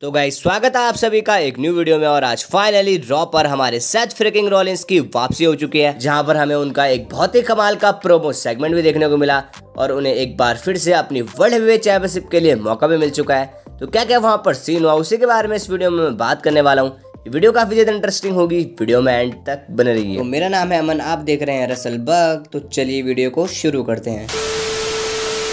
तो गाइस स्वागत है आप सभी का एक न्यू वीडियो में और आज फाइनली रॉ पर हमारे सेथ फ्रिकिंग रॉलिंस की वापसी हो चुकी है जहां पर हमें उनका एक बहुत ही कमाल का प्रोमो सेगमेंट भी देखने को मिला और उन्हें एक बार फिर से अपनी वर्ल्ड हेवीवेट चैंपियनशिप के लिए मौका भी मिल चुका है तो क्या क्या वहाँ पर सीन हुआ उसी के बारे में इस वीडियो में मैं बात करने वाला हूँ वीडियो काफी ज्यादा इंटरेस्टिंग होगी वीडियो में एंड तक बने रही तो मेरा नाम है अमन आप देख रहे हैं रसल बग तो चलिए वीडियो को शुरू करते हैं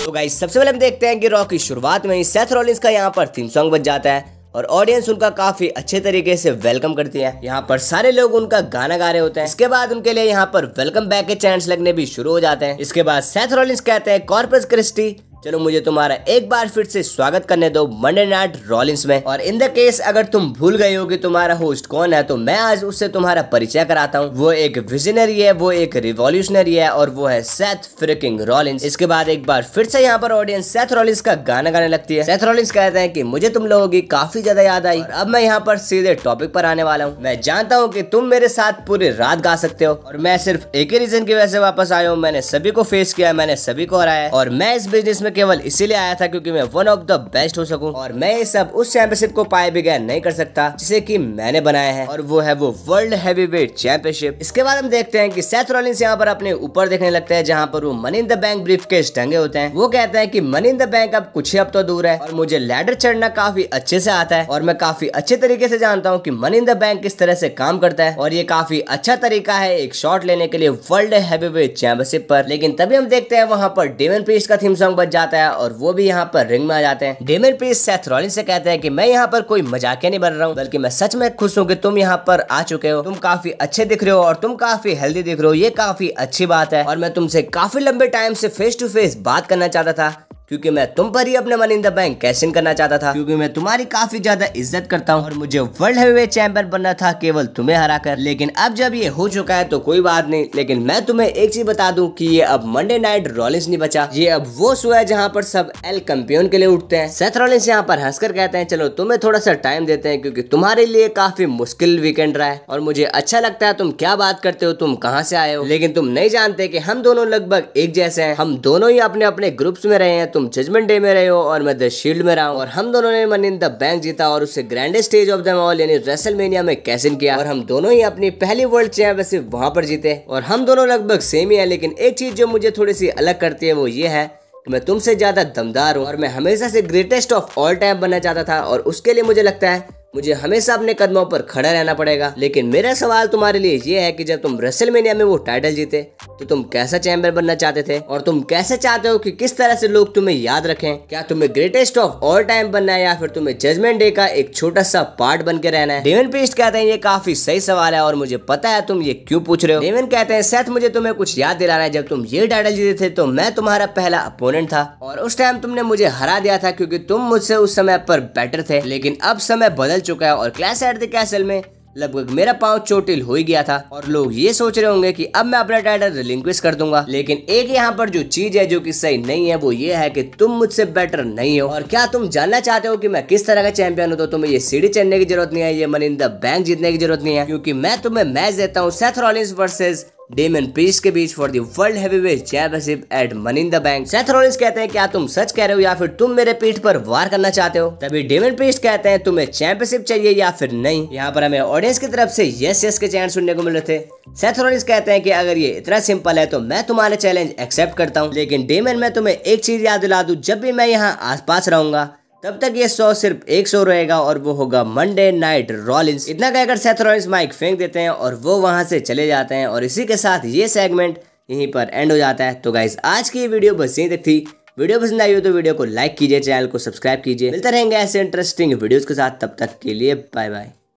तो गाइस सबसे पहले हम देखते हैं कि रॉ की शुरुआत में ही सेथ रॉलिंस का यहाँ पर थीम सॉन्ग बज जाता है और ऑडियंस उनका काफी अच्छे तरीके से वेलकम करती है यहाँ पर सारे लोग उनका गाना गा रहे होते हैं इसके बाद उनके लिए यहाँ पर वेलकम बैक के चैंस लगने भी शुरू हो जाते हैं इसके बाद सेथ कहते हैं कॉर्पस क्रिस्टी चलो मुझे तुम्हारा एक बार फिर से स्वागत करने दो मंडे नाइट रॉलिंस में और इन द केस अगर तुम भूल गए हो कि तुम्हारा होस्ट कौन है तो मैं आज उससे तुम्हारा परिचय कराता हूँ वो एक विजनरी है वो एक रिवॉल्यूशनरी है और वो है सेथ फ्रिकिंग रॉलिंस इसके बाद एक बार फिर से यहाँ पर ऑडियंस सेथ रॉलिंस का गाना गाने लगती है सेथ रॉलिंस कहते हैं की मुझे तुम लोगों की काफी ज्यादा याद आई अब मैं यहाँ पर सीधे टॉपिक पर आने वाला हूँ मैं जानता हूँ की तुम मेरे साथ पूरी रात गा सकते हो और मैं सिर्फ एक ही रीजन की वजह से वापस आया हूँ मैंने सभी को फेस किया मैंने सभी को हराया और मैं इस बिजनेस में केवल इसीलिए आया था क्योंकि मैं वन ऑफ द बेस्ट हो सकूं और मैं ये सब उस चैंपियनशिप को पाए बगैर नहीं कर सकता जिसे कि मैंने बनाया है और वो है वो वर्ल्ड हैवी वेट चैंपियनशिप इसके बाद हम देखते हैं की सेथ रॉलिंग यहाँ पर अपने ऊपर देखने लगता है जहाँ पर वो money in the bank brief के टंगे होते हैं वो कहते हैं की मनी इन द बैंक अब कुछ ही अब तो दूर है और मुझे लैडर चढ़ना काफी अच्छे से आता है और मैं काफी अच्छे तरीके से जानता हूँ की मनी इन द बैंक किस तरह से काम करता है और ये काफी अच्छा तरीका है एक शॉट लेने के लिए वर्ल्ड हैवी वेट चैंपियनशिप पर लेकिन तभी हम देखते हैं वहाँ पर डेवन प्रीस्ट का थीम सॉन्ग बच जाता है और वो भी यहाँ पर रिंग में आ जाते हैं डेमिन प्रीस सेथ रॉलिन से कहते हैं कि मैं यहाँ पर कोई मजाकिया नहीं बन रहा हूँ बल्कि मैं सच में खुश हूँ कि तुम यहाँ पर आ चुके हो तुम काफी अच्छे दिख रहे हो और तुम काफी हेल्दी दिख रहे हो ये काफी अच्छी बात है और मैं तुमसे काफी लंबे टाइम से फेस टू फेस बात करना चाहता था क्योंकि मैं तुम पर ही अपने money in the bank cash in करना चाहता था क्योंकि मैं तुम्हारी काफी ज्यादा इज्जत करता हूँ और मुझे वर्ल्ड हेवीवेट चैंपियन बनना था केवल तुम्हें हरा कर लेकिन अब जब ये हो चुका है तो कोई बात नहीं लेकिन मैं तुम्हें एक चीज बता दूं कि ये अब मंडे नाइट रॉलिंस नहीं बचा ये अब वो शो है जहाँ पर सब एल कंपियन के लिए उठते हैं सेथ रॉलिंस यहाँ पर हंसकर कहते हैं चलो तुम्हें थोड़ा सा टाइम देते हैं क्योंकि तुम्हारे लिए काफी मुश्किल वीकेंड रहा है और मुझे अच्छा लगता है तुम क्या बात करते हो तुम कहाँ से आए हो लेकिन तुम नहीं जानते की हम दोनों लगभग एक जैसे है हम दोनों ही अपने अपने ग्रुप्स में रहे हैं तुम जजमेंट डे में रहे हो और मैं द शील्ड में रहा हूँ और हम दोनों ने मनी इन द बैंक जीता और उसे grandest stage of them all यानी रेसल में कैसिन किया और हम दोनों ही अपनी पहली वर्ल्ड चैंपियनशिप वहां पर जीते और हम दोनों लगभग सेम ही है लेकिन एक चीज जो मुझे थोड़ी सी अलग करती है वो ये है मैं तुमसे ज्यादा दमदार हूँ और मैं हमेशा से ग्रेटेस्ट ऑफ ऑल टाइम बनना चाहता था और उसके लिए मुझे लगता है मुझे हमेशा अपने कदमों पर खड़ा रहना पड़ेगा लेकिन मेरा सवाल तुम्हारे लिए ये है कि जब तुम रसल में वो टाइटल जीते तो तुम कैसा चैंपियन बनना चाहते थे और तुम कैसे चाहते हो कि किस तरह से लोग तुम्हें याद रखें क्या तुम्हें ग्रेटेस्ट ऑफ ऑल टाइम बनना है या फिर तुम्हें जजमेंट डे का एक छोटा सा पार्ट बन के रहना है डेवन पीस्ट कहते हैं ये काफी सही सवाल है और मुझे पता है तुम ये क्यों पूछ रहे हो डेवन कहते हैं सेथ मुझे तुम्हें कुछ याद दिलाना है जब तुम ये टाइटल जीते थे तो मैं तुम्हारा पहला अपोनेंट था और उस टाइम तुमने मुझे हरा दिया था क्योंकि तुम मुझसे उस समय पर बेटर थे लेकिन अब समय बदल चुका है और क्लैश एट द कैसल में लगभग मेरा पांव चोटिल हो ही गया था और लोग ये सोच रहे होंगे कि अब मैं अपना टाइटल रिलिंक्विश कर दूंगा लेकिन एक यहाँ पर जो चीज है जो कि सही नहीं है वो ये है कि तुम मुझसे बेटर नहीं हो और क्या तुम जानना चाहते हो कि मैं किस तरह का चैंपियन हूँ तो तुम्हें ये सीढ़ी चढ़ने की जरूरत नहीं है ये मनी इन द बैंक जीतने की जरूरत नहीं है क्योंकि मैं तुम्हें मैच देता हूँ Seth Rollins versus Damian Priest के बीच for the world championship at money in the bank Seth कहते हैं क्या तुम सच कह रहे हो या फिर तुम मेरे पीठ पर वार करना चाहते हो तभी डेमन प्रीस कहते हैं तुम्हें चैंपियनशिप चाहिए या फिर नहीं यहाँ पर हमें ऑडियंस की तरफ से यस यस के चैन सुनने को मिल रहे थे सेथ कहते हैं कि अगर ये इतना सिंपल है तो मैं तुम्हारे चैलेंज एक्सेप्ट करता हूँ लेकिन डेमन मैं तुम्हें एक चीज याद दिला दू जब भी मैं यहाँ आस पास रहूंगा तब तक ये शो सिर्फ एक शो रहेगा और वो होगा मंडे नाइट रॉलिंस इतना कहकर सेथ रॉलिंस माइक फेंक देते हैं और वो वहाँ से चले जाते हैं और इसी के साथ ये सेगमेंट यहीं पर एंड हो जाता है तो गाइज आज की वीडियो बस यहीं तक थी वीडियो पसंद आई हो तो वीडियो को लाइक कीजिए चैनल को सब्सक्राइब कीजिए मिलते रहेंगे ऐसे इंटरेस्टिंग वीडियोज़ के साथ तब तक के लिए बाय बाय